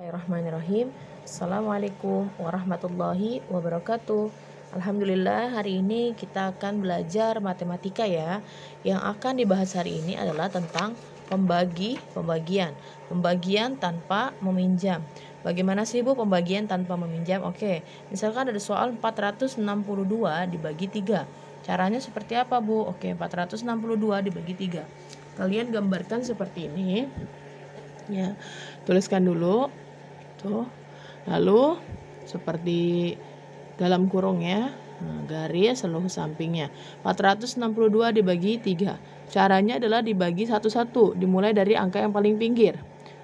Bismillahirrahmanirrahim. Assalamualaikum warahmatullahi wabarakatuh. Alhamdulillah hari ini kita akan belajar matematika ya. Yang akan dibahas hari ini adalah tentang pembagi, pembagian. Pembagian tanpa meminjam. Bagaimana sih Bu pembagian tanpa meminjam? Oke, misalkan ada soal 462 dibagi 3. Caranya seperti apa Bu? Oke, 462 dibagi 3. Kalian gambarkan seperti ini. Ya. Tuliskan dulu gitu. Lalu seperti dalam kurung ya nah, garis seluruh sampingnya 462 dibagi 3. Caranya adalah dibagi satu-satu, dimulai dari angka yang paling pinggir.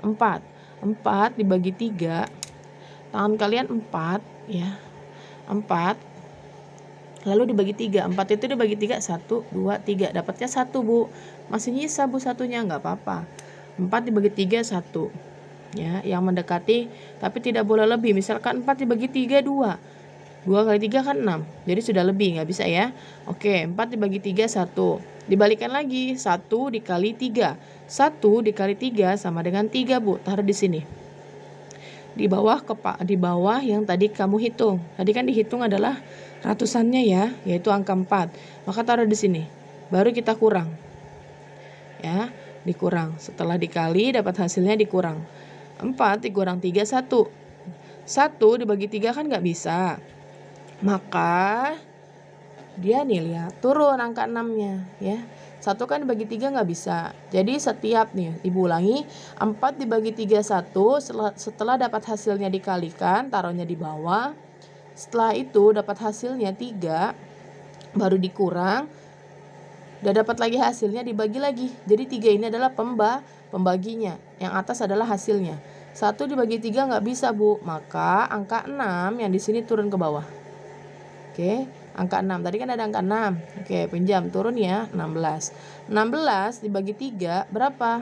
4. 4 dibagi 3. Tangan kalian 4 ya. 4 lalu dibagi 3. 4 itu dibagi 3 1 2 3. Dapatnya 1, Bu. Masih nyisa Bu satunya, nggak apa-apa. 4 dibagi 3 1 ya yang mendekati tapi tidak boleh lebih misalkan 4 dibagi 3 2 2 kali 3 kan 6 jadi sudah lebih nggak bisa ya oke 4 dibagi 3 1 dibalikan lagi 1 dikali 3 1 dikali 3 sama dengan 3 Bu taruh di sini di bawah kepa di bawah yang tadi kamu hitung tadi kan dihitung adalah ratusannya ya yaitu angka 4 maka taruh di sini baru kita kurang ya dikurang setelah dikali dapat hasilnya dikurang 4 dikurang 3, 1. 1 dibagi 3 kan nggak bisa. Maka dia nih lihat turun angka 6-nya ya. 1 kan dibagi 3 nggak bisa. Jadi setiap nih ibu ulangi 4 dibagi 3 1 setelah, setelah dapat hasilnya dikalikan taruhnya di bawah. Setelah itu dapat hasilnya 3 baru dikurang Udah dapat lagi hasilnya dibagi lagi. Jadi tiga ini adalah pemba pembaginya. Yang atas adalah hasilnya. Satu dibagi tiga nggak bisa bu. Maka angka 6 yang di sini turun ke bawah. Oke, angka 6. Tadi kan ada angka 6. Oke, pinjam turun ya 16. 16 dibagi tiga berapa?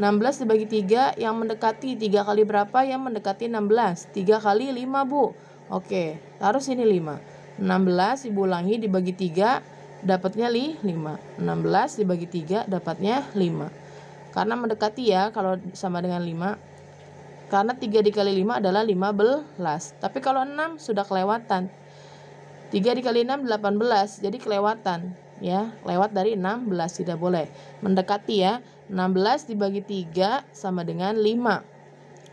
16 dibagi 3 yang mendekati 3 kali berapa yang mendekati 16 3 kali 5 Bu Oke taruh sini 5 16 dibulangi dibagi 3 dapatnya 5 16 dibagi 3 dapatnya 5 karena mendekati ya kalau sama dengan 5 karena 3 dikali 5 adalah 15 tapi kalau 6 sudah kelewatan 3 dikali 6 18 jadi kelewatan ya lewat dari 16 tidak boleh mendekati ya 16 dibagi 3 sama dengan 5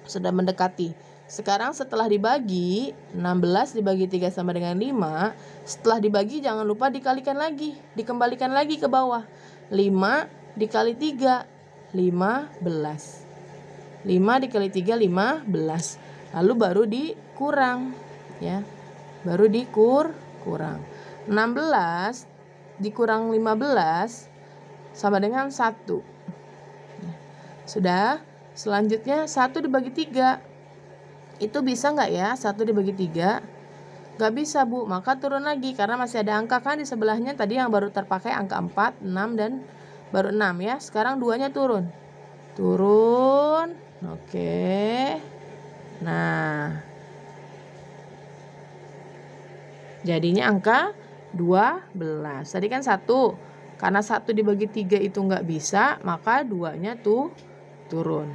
sudah mendekati sekarang setelah dibagi, 16 dibagi 3 sama dengan 5. Setelah dibagi jangan lupa dikalikan lagi, dikembalikan lagi ke bawah. 5 dikali 3, 15. 5 dikali 3, 15. Lalu baru dikurang. ya Baru dikur, kurang. 16 dikurang 15 sama dengan 1. Ya. Sudah, selanjutnya 1 dibagi 3 itu bisa nggak ya? Satu dibagi tiga. Gak bisa, Bu. Maka turun lagi karena masih ada angka kan di sebelahnya tadi yang baru terpakai angka 4, 6, dan baru 6 ya. Sekarang duanya turun. Turun. Oke. Nah. Jadinya angka 12. Tadi kan satu, Karena satu dibagi tiga itu nggak bisa, maka duanya tuh turun.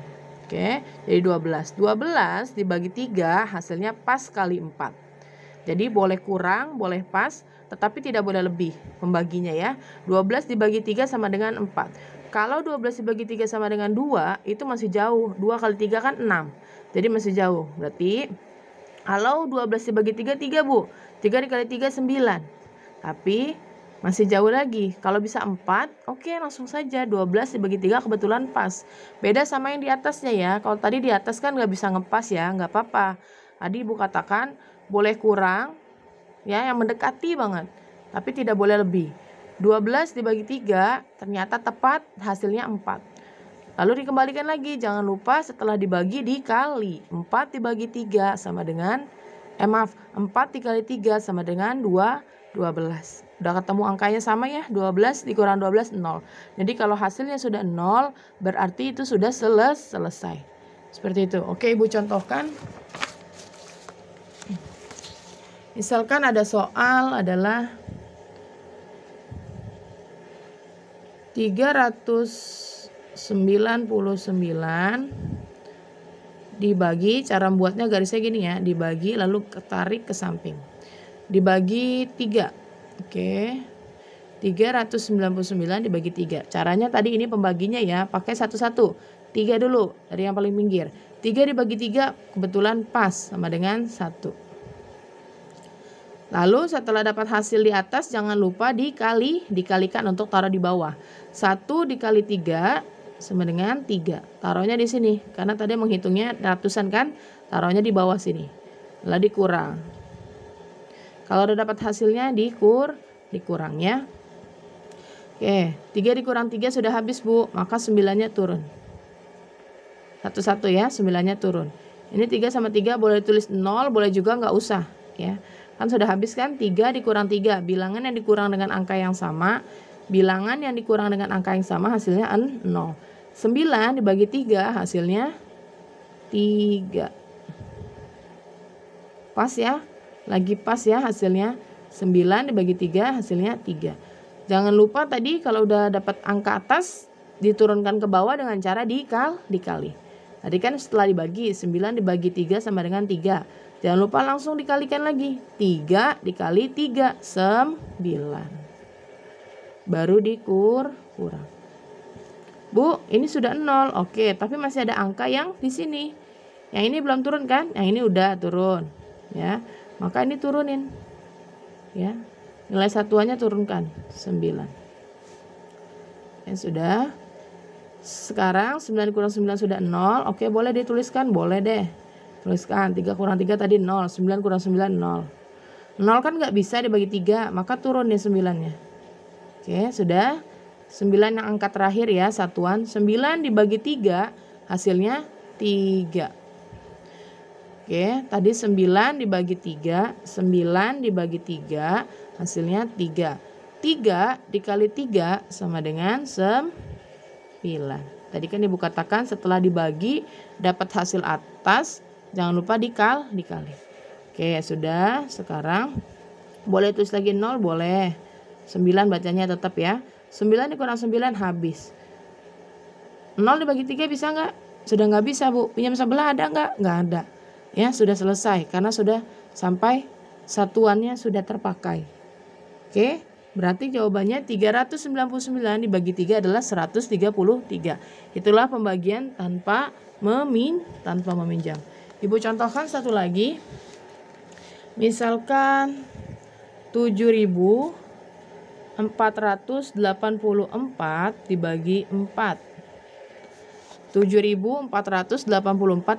Oke, jadi 12. 12 dibagi 3 hasilnya pas kali 4. Jadi boleh kurang, boleh pas, tetapi tidak boleh lebih pembaginya ya. 12 dibagi 3 sama dengan 4. Kalau 12 dibagi 3 sama dengan 2, itu masih jauh. 2 kali 3 kan 6. Jadi masih jauh. Berarti kalau 12 dibagi 3, 3 Bu. 3 dikali 3, 9. Tapi masih jauh lagi. Kalau bisa 4, oke okay, langsung saja. 12 dibagi 3 kebetulan pas. Beda sama yang di atasnya ya. Kalau tadi di atas kan nggak bisa ngepas ya, nggak apa-apa. Tadi Ibu katakan boleh kurang, ya yang mendekati banget. Tapi tidak boleh lebih. 12 dibagi 3 ternyata tepat hasilnya 4. Lalu dikembalikan lagi, jangan lupa setelah dibagi dikali. 4 dibagi 3 sama dengan eh maaf 4 dikali 3 sama dengan 2 12 udah ketemu angkanya sama ya 12 dikurang 12 0 jadi kalau hasilnya sudah 0 berarti itu sudah seles selesai seperti itu oke ibu contohkan misalkan ada soal adalah 399 dibagi cara membuatnya garisnya gini ya dibagi lalu ketarik ke samping dibagi tiga, oke 399 dibagi tiga. caranya tadi ini pembaginya ya pakai satu-satu Tiga dulu dari yang paling pinggir Tiga dibagi tiga kebetulan pas sama dengan satu. lalu setelah dapat hasil di atas jangan lupa dikali dikalikan untuk taruh di bawah Satu dikali tiga sama dengan 3. Taruhnya di sini, karena tadi menghitungnya ratusan kan, taruhnya di bawah sini. Lalu dikurang. Kalau udah dapat hasilnya dikur, dikurang ya. Oke, 3 dikurang 3 sudah habis Bu, maka 9-nya turun. Satu-satu ya, 9-nya turun. Ini 3 sama 3 boleh tulis 0, boleh juga nggak usah ya. Kan sudah habis kan, 3 dikurang 3. Bilangan yang dikurang dengan angka yang sama Bilangan yang dikurang dengan angka yang sama hasilnya 0. 9 dibagi 3 hasilnya 3. Pas ya? Lagi pas ya hasilnya 9 dibagi 3 hasilnya 3. Jangan lupa tadi kalau udah dapat angka atas diturunkan ke bawah dengan cara dikal dikali. Tadi kan setelah dibagi 9 dibagi 3 sama dengan 3. Jangan lupa langsung dikalikan lagi. 3 dikali 3 9 baru dikur kurang. Bu, ini sudah nol. Oke, tapi masih ada angka yang di sini. Yang ini belum turun kan? Yang ini udah turun. Ya. Maka ini turunin. Ya. Nilai satuannya turunkan 9. Yang sudah. Sekarang 9 kurang 9 sudah 0. Oke, boleh dituliskan? Boleh deh. Tuliskan 3 kurang 3 tadi 0, 9 kurang 9 0. 0 kan nggak bisa dibagi 3, maka turun nih 9-nya. Oke, sudah. 9 yang angka terakhir ya, satuan. 9 dibagi 3, hasilnya 3. Oke, tadi 9 dibagi 3, 9 dibagi 3, hasilnya 3. 3 dikali 3 sama dengan 9. Tadi kan ibu katakan setelah dibagi dapat hasil atas, jangan lupa dikal, dikali. Oke, sudah. Sekarang boleh tulis lagi 0, boleh. 9 bacanya tetap ya. 9 dikurang 9 habis. 0 dibagi 3 bisa nggak? Sudah nggak bisa Bu. Pinjam sebelah ada nggak? Nggak ada. Ya sudah selesai karena sudah sampai satuannya sudah terpakai. Oke, berarti jawabannya 399 dibagi 3 adalah 133. Itulah pembagian tanpa memin tanpa meminjam. Ibu contohkan satu lagi. Misalkan 7000 484 dibagi 4. 7484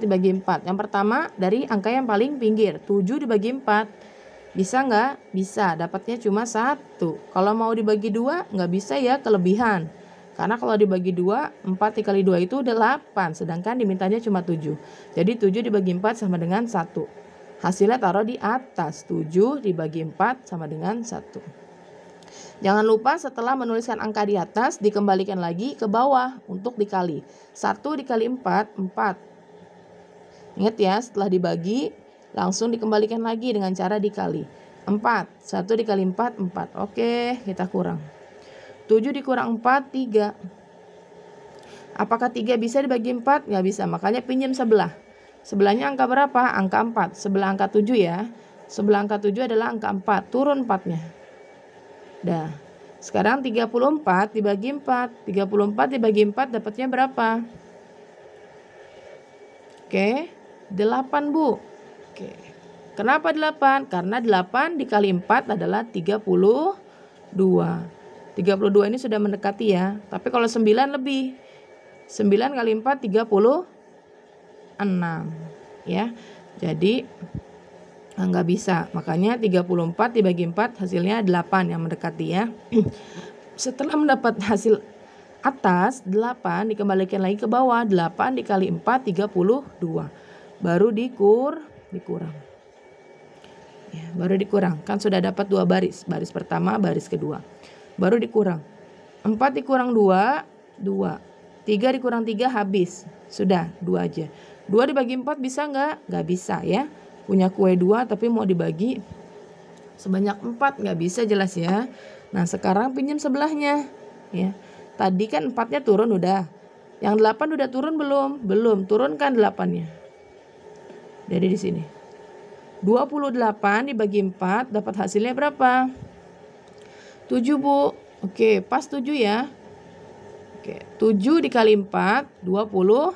dibagi 4. Yang pertama dari angka yang paling pinggir. 7 dibagi 4. Bisa nggak? Bisa. Dapatnya cuma 1. Kalau mau dibagi 2, nggak bisa ya kelebihan. Karena kalau dibagi 2, 4 dikali 2 itu 8, sedangkan dimintanya cuma 7. Jadi 7 dibagi 4 sama dengan 1. Hasilnya taruh di atas, 7 dibagi 4 sama dengan 1. Jangan lupa setelah menuliskan angka di atas, dikembalikan lagi ke bawah untuk dikali. 1 dikali 4, 4. Ingat ya, setelah dibagi, langsung dikembalikan lagi dengan cara dikali. 4, 1 dikali 4, 4. Oke, kita kurang. 7 dikurang 4, 3. Apakah 3 bisa dibagi 4? Nggak bisa, makanya pinjam sebelah. Sebelahnya angka berapa? Angka 4. Sebelah angka 7 ya. Sebelah angka 7 adalah angka 4. Turun 4-nya. Dah. Sekarang 34 dibagi 4. 34 dibagi 4 dapatnya berapa? Oke, 8 Bu. Oke. Kenapa 8? Karena 8 dikali 4 adalah 32. 32 ini sudah mendekati ya. Tapi kalau 9 lebih. 9 kali 4 36. Ya. Jadi Nah, nggak bisa. Makanya 34 dibagi 4 hasilnya 8 yang mendekati ya. Setelah mendapat hasil atas 8 dikembalikan lagi ke bawah 8 dikali 4 32 baru dikur dikurang ya, baru dikurang kan sudah dapat dua baris baris pertama baris kedua baru dikurang 4 dikurang 2 2 3 dikurang 3 habis sudah 2 aja 2 dibagi 4 bisa nggak? Nggak bisa ya punya kue dua tapi mau dibagi sebanyak empat nggak bisa jelas ya nah sekarang pinjam sebelahnya ya tadi kan empatnya turun udah yang delapan udah turun belum belum turunkan delapannya jadi di sini 28 dibagi 4 dapat hasilnya berapa? 7 Bu. Oke, pas 7 ya. Oke, 7 dikali 4 28.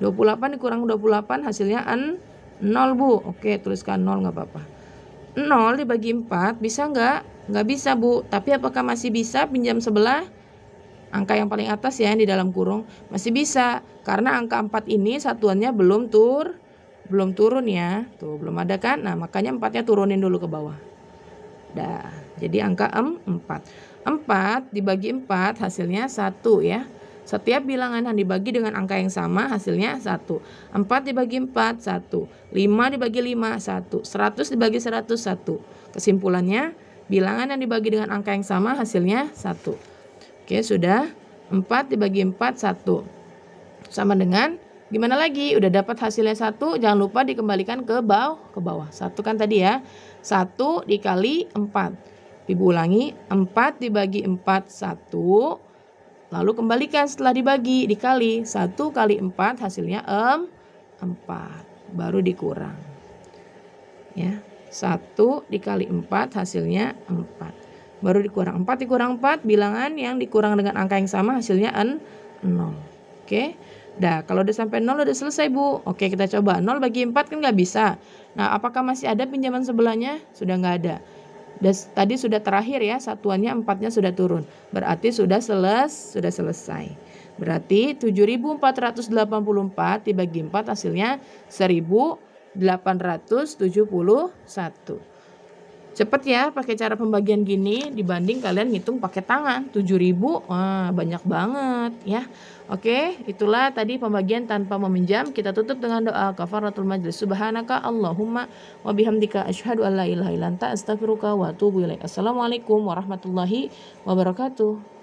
28 dikurang 28 hasilnya 0 Bu. Oke, tuliskan 0 nggak apa-apa. 0 dibagi 4 bisa nggak? Nggak bisa Bu. Tapi apakah masih bisa pinjam sebelah? Angka yang paling atas ya yang di dalam kurung masih bisa karena angka 4 ini satuannya belum tur belum turun ya. Tuh, belum ada kan? Nah, makanya 4-nya turunin dulu ke bawah. Dah. Jadi angka 4. 4 dibagi 4 hasilnya 1 ya. Setiap bilangan yang dibagi dengan angka yang sama hasilnya 1. 4 dibagi 4, 1. 5 dibagi 5, 1. 100 dibagi 100, 1. Kesimpulannya, bilangan yang dibagi dengan angka yang sama hasilnya 1. Oke, sudah. 4 dibagi 4, 1. Sama dengan Gimana lagi? Udah dapat hasilnya 1, jangan lupa dikembalikan ke bawah, ke bawah. 1 kan tadi ya. 1 dikali 4. Ibu ulangi, 4 dibagi 4 1. Lalu kembalikan setelah dibagi, dikali. 1 kali 4 hasilnya 4. Baru dikurang. Ya, 1 dikali 4 hasilnya 4. Baru dikurang 4 dikurang 4 bilangan yang dikurang dengan angka yang sama hasilnya 0. Oke. Nah, kalau udah sampai 0 udah selesai, Bu. Oke, kita coba. 0 bagi 4 kan nggak bisa. Nah, apakah masih ada pinjaman sebelahnya? Sudah nggak ada. Dan tadi sudah terakhir ya, satuannya empatnya sudah turun. Berarti sudah seles, sudah selesai. Berarti 7484 dibagi 4 hasilnya 1871. Cepet ya pakai cara pembagian gini dibanding kalian ngitung pakai tangan. 7000 wah banyak banget ya. Oke, itulah tadi pembagian tanpa meminjam. Kita tutup dengan doa kafaratul majlis. Subhanaka Allahumma wa bihamdika asyhadu an la ilaha illa anta astaghfiruka wa atubu ilaik. Assalamualaikum warahmatullahi wabarakatuh.